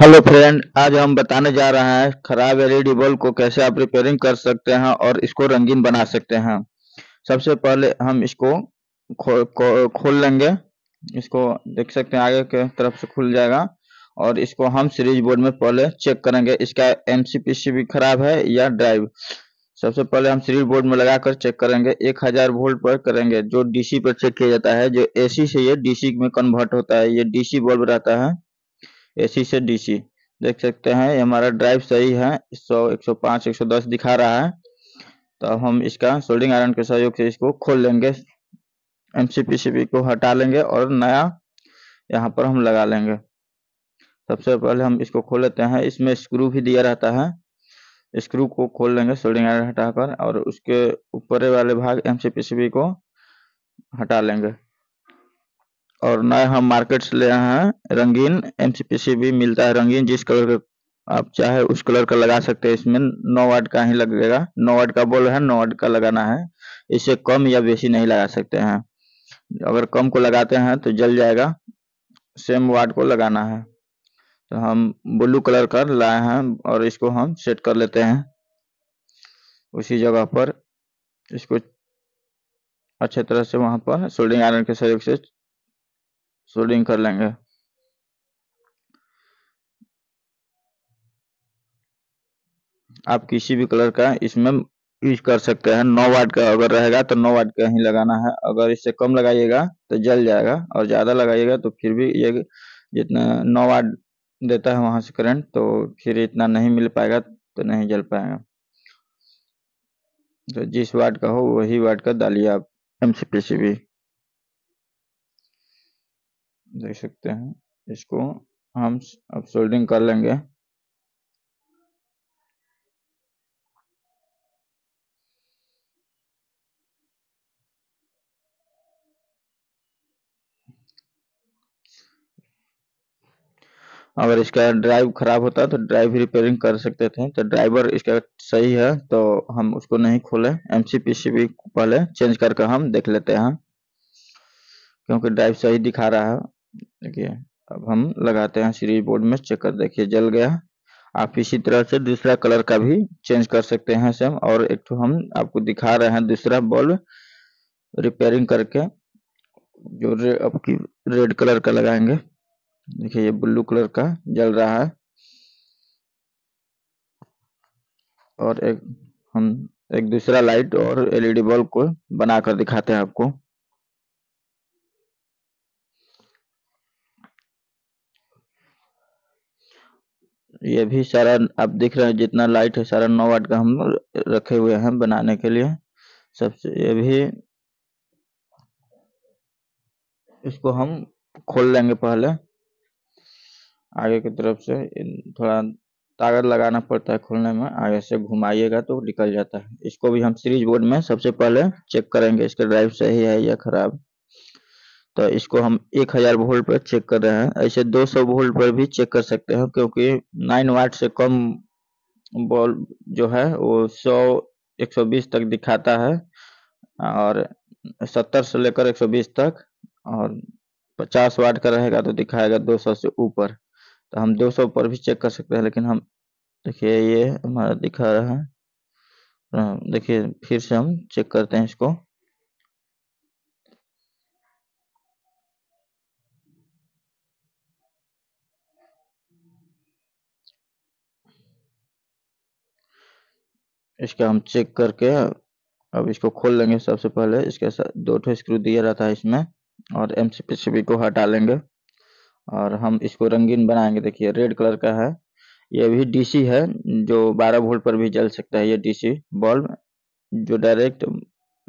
hello friend आज हम बताने जा रहे हैं खराब एलईडी बल्ब को कैसे आप रिपेयरिंग कर सकते हैं और इसको रंगीन बना सकते हैं सबसे पहले हम इसको खो, खो, खोल लेंगे इसको देख सकते हैं आगे के तरफ से खुल जाएगा और इसको हम सीरीज बोर्ड में पहले चेक करेंगे इसका एम भी खराब है या ड्राइव सबसे पहले हम सीरीज बोर्ड में लगाकर चेक करेंगे हजार वोल्ट पर करेंगे जो डीसी पर चेक किया जाता है जो एसी से ये डीसी में कन्वर्ट होता है ये डीसी बल्ब रहता है एसी से डीसी देख सकते हैं ये हमारा ड्राइव सही है सौ एक सौ पाँच एक सौ दस दिखा रहा है तो हम इसका सोल्डिंग आयरन के सहयोग से इसको खोल लेंगे एम सी को हटा लेंगे और नया यहाँ पर हम लगा लेंगे सबसे पहले हम इसको खोल लेते हैं इसमें स्क्रू भी दिया रहता है स्क्रू को खोल लेंगे सोल्डिंग आयरन हटाकर और उसके ऊपर वाले भाग एम को हटा लेंगे और नए हम मार्केट से ले आए हैं रंगीन एम भी मिलता है रंगीन जिस कलर का आप चाहे उस कलर का लगा सकते हैं इसमें नौ वाट का ही लगेगा नौ वाट का बल्ब है नौ वाट का लगाना है इसे कम या बेसी नहीं लगा सकते हैं अगर कम को लगाते हैं तो जल जाएगा सेम वाट को लगाना है तो हम ब्लू कलर का लाए हैं और इसको हम सेट कर लेते हैं उसी जगह पर इसको अच्छे तरह से वहां पर सोल्डिंग आयरन के सहयोग से सोल्डिंग कर लेंगे आप किसी भी कलर का इसमें यूज कर सकते हैं नौ वाट का अगर रहेगा तो नौ वाट का ही लगाना है अगर इससे कम लगाइएगा तो जल जाएगा और ज़्यादा लगाइएगा तो फिर भी ये जितना नौ वाट देता है वहां से करंट तो फिर इतना नहीं मिल पाएगा तो नहीं जल पाएगा तो जिस वाट का हो वही वाट का डालिए आप एम सी पी सी देख सकते हैं इसको हम अब सोल्डिंग कर लेंगे अगर इसका ड्राइव खराब होता तो ड्राइव रिपेयरिंग कर सकते थे तो ड्राइवर इसका सही है तो हम उसको नहीं खोले एम सी पी सी भी पहले चेंज करके हम देख लेते हैं क्योंकि ड्राइव सही दिखा रहा है देखिए अब हम लगाते हैं सीरीज बोर्ड में कर देखिए जल गया आप इसी तरह से दूसरा कलर का भी चेंज कर सकते हैं सेम और एक तो हम आपको दिखा रहे हैं दूसरा बल्ब रिपेयरिंग करके जो रे, आपकी रेड कलर का लगाएंगे देखिए ये ब्लू कलर का जल रहा है और एक हम एक दूसरा लाइट और एलईडी बल्ब को बनाकर दिखाते हैं आपको ये भी सारा आप देख रहे हैं जितना लाइट है सारा नौ वाट का हम रखे हुए हैं बनाने के लिए सबसे ये भी इसको हम खोल लेंगे पहले आगे की तरफ से थोड़ा ताकत लगाना पड़ता है खोलने में आगे से घुमाइएगा तो निकल जाता है इसको भी हम सीरीज बोर्ड में सबसे पहले चेक करेंगे इसका ड्राइव सही है या खराब तो इसको हम 1000 वोल्ट पर चेक कर रहे हैं ऐसे 200 वोल्ट पर भी चेक कर सकते हैं क्योंकि 9 वाट से कम बल्ब जो है वो 100 120 तक दिखाता है और 70 से लेकर 120 तक और 50 वाट का रहेगा तो दिखाएगा 200 से ऊपर तो हम 200 पर भी चेक कर सकते हैं लेकिन हम देखिए ये हमारा दिखा रहा है देखिए फिर से हम चेक करते हैं इसको इसका हम चेक करके अब इसको खोल लेंगे सबसे पहले इसके साथ दो ठो स्क्रू दिया रहता है इसमें और एम सी को हटा लेंगे और हम इसको रंगीन बनाएंगे देखिए रेड कलर का है ये भी डीसी है जो 12 वोल्ट पर भी जल सकता है ये डीसी बल्ब जो डायरेक्ट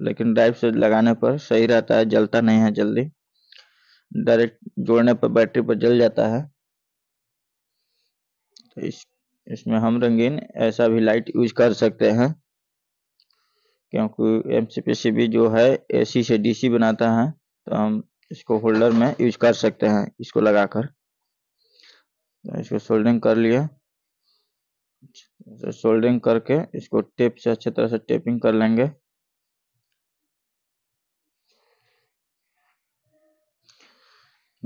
लेकिन ड्राइव से लगाने पर सही रहता है जलता नहीं है जल्दी डायरेक्ट जोड़ने पर बैटरी पर जल जाता है तो इस इसमें हम रंगीन ऐसा भी लाइट यूज कर सकते हैं क्योंकि एम सी जो है एसी से डीसी बनाता है तो हम इसको होल्डर में यूज कर सकते हैं इसको लगाकर तो इसको सोल्डिंग कर लिया अच्छा, सोल्डिंग तो करके इसको टेप से अच्छे तरह से टेपिंग कर लेंगे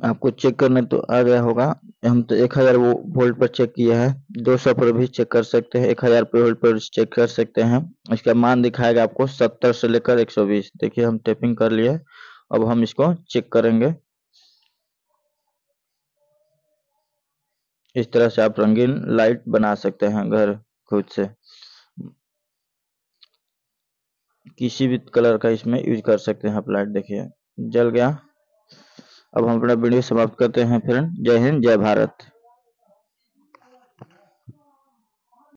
आपको चेक करने तो आ गया होगा हम तो एक हजार वोल्ट पर चेक किया है दो सौ पर भी चेक कर सकते हैं एक हजार वोल्ट पर चेक कर सकते हैं इसका मान दिखाएगा आपको सत्तर से लेकर एक सौ बीस देखिए हम टेपिंग कर लिए अब हम इसको चेक करेंगे इस तरह से आप रंगीन लाइट बना सकते हैं घर खुद से किसी भी कलर का इसमें यूज कर सकते हैं आप लाइट देखिए जल गया अब हम अपना वीडियो समाप्त करते हैं फ्रेंड जय हिंद जय भारत